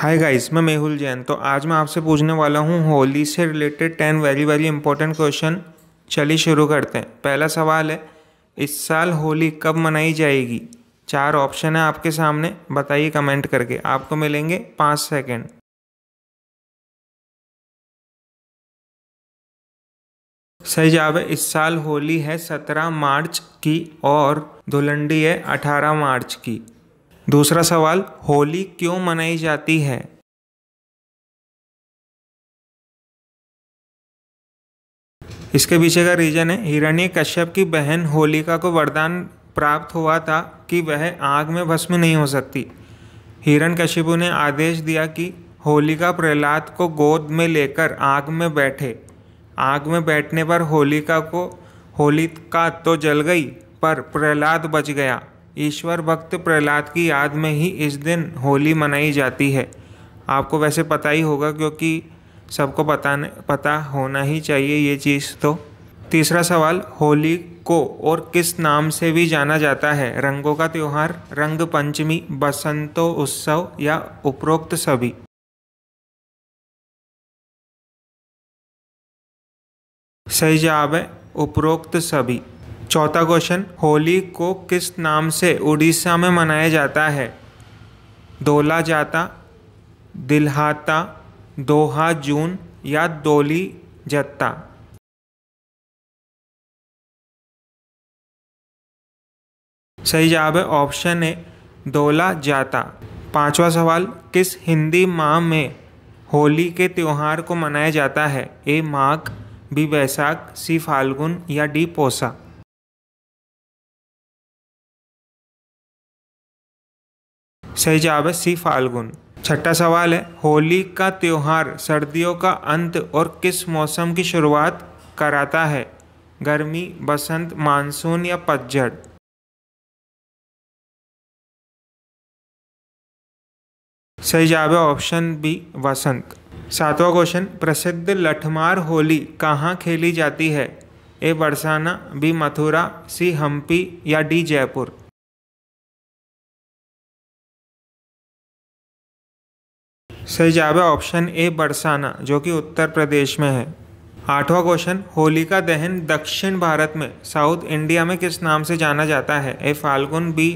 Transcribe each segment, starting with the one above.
hi guys मैं मेहुल जैन तो आज मैं आपसे पूछने वाला हूँ होली से related ten very very important question चलिए शुरू करते हैं पहला सवाल है इस साल होली कब मनाई जाएगी चार ऑप्शन है आपके सामने बताइए कमेंट करके आपको मिलेंगे पाँच सेकेंड सही जवाब है इस साल होली है सत्रह मार्च की और धुलंडी है अठारह मार्च की दूसरा सवाल होली क्यों मनाई जाती है इसके पीछे का रीजन है हिरण्य कश्यप की बहन होलिका को वरदान प्राप्त हुआ था कि वह आग में भस्म नहीं हो सकती हिरण कश्यपु ने आदेश दिया कि होलिका प्रहलाद को गोद में लेकर आग में बैठे आग में बैठने पर होलिका को होलिका तो जल गई पर प्रहलाद बच गया ईश्वर भक्त प्रहलाद की याद में ही इस दिन होली मनाई जाती है आपको वैसे पता ही होगा क्योंकि सबको बताने पता होना ही चाहिए ये चीज़ तो तीसरा सवाल होली को और किस नाम से भी जाना जाता है रंगों का त्यौहार रंग पंचमी बसंतो उत्सव या उपरोक्त सभी सही जवाब है उपरोक्त सभी चौथा क्वेश्चन होली को किस नाम से उड़ीसा में मनाया जाता है दोला जाता दिलहाता दोहा जून या दोली जत्ता सही जवाब है ऑप्शन ए दोला जाता पांचवा सवाल किस हिंदी माह में होली के त्यौहार को मनाया जाता है ए माघ बी बैसाख सी फाल्गुन या डी पोसा सही जवाब है सी फाल्गुन छठा सवाल है होली का त्यौहार सर्दियों का अंत और किस मौसम की शुरुआत कराता है गर्मी बसंत मानसून या पतझड़ सही जवाब है ऑप्शन बी वसंत सातवां क्वेश्चन प्रसिद्ध लठमार होली कहाँ खेली जाती है A Barsana B Mathura C Hampi या डी जयपुर सही जवाब है ऑप्शन ए बरसाना जो कि उत्तर प्रदेश में है आठवां क्वेश्चन होलिका दहन दक्षिण भारत में साउथ इंडिया में किस नाम से जाना जाता है ए फाल्गुन बी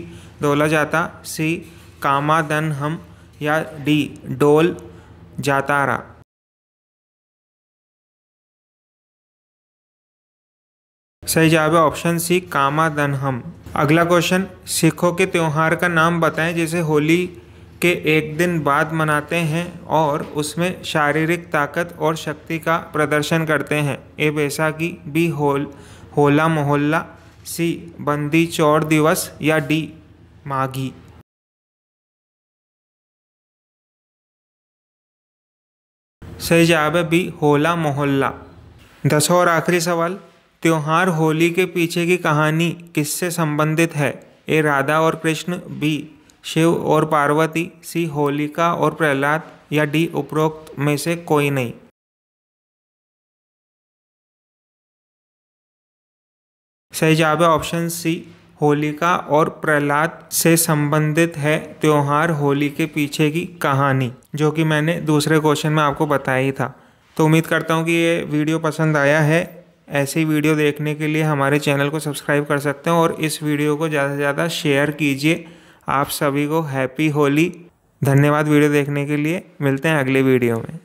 डोला जाता सी कामादन हम या डी डोल जातारा सही जवाब है ऑप्शन सी कामा दनहम अगला क्वेश्चन सिखों के त्यौहार का नाम बताएं जैसे होली के एक दिन बाद मनाते हैं और उसमें शारीरिक ताकत और शक्ति का प्रदर्शन करते हैं ए बैसाखी बी होल होला मोहल्ला सी बंदी चौर दिवस या डी माघी सही जवाब है बी होला मोहल्ला दसों और आखिरी सवाल त्यौहार होली के पीछे की कहानी किससे संबंधित है ए राधा और कृष्ण बी शिव और पार्वती सी होलिका और प्रहलाद या डी उपरोक्त में से कोई नहीं सही जवाब है ऑप्शन सी होलिका और प्रहलाद से संबंधित है त्यौहार होली के पीछे की कहानी जो कि मैंने दूसरे क्वेश्चन में आपको बताया ही था तो उम्मीद करता हूँ कि ये वीडियो पसंद आया है ऐसी वीडियो देखने के लिए हमारे चैनल को सब्सक्राइब कर सकते हैं और इस वीडियो को ज़्यादा से ज़्यादा शेयर कीजिए आप सभी को हैप्पी होली धन्यवाद वीडियो देखने के लिए मिलते हैं अगले वीडियो में